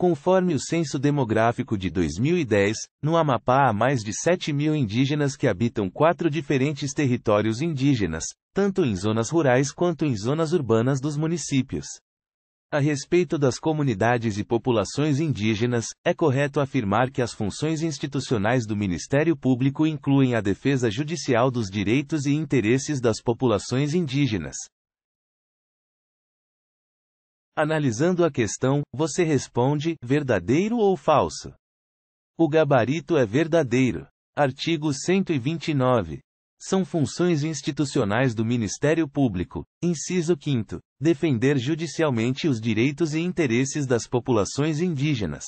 Conforme o Censo Demográfico de 2010, no Amapá há mais de 7 mil indígenas que habitam quatro diferentes territórios indígenas, tanto em zonas rurais quanto em zonas urbanas dos municípios. A respeito das comunidades e populações indígenas, é correto afirmar que as funções institucionais do Ministério Público incluem a defesa judicial dos direitos e interesses das populações indígenas, Analisando a questão, você responde: verdadeiro ou falso? O gabarito é verdadeiro. Artigo 129. São funções institucionais do Ministério Público. Inciso 5. Defender judicialmente os direitos e interesses das populações indígenas.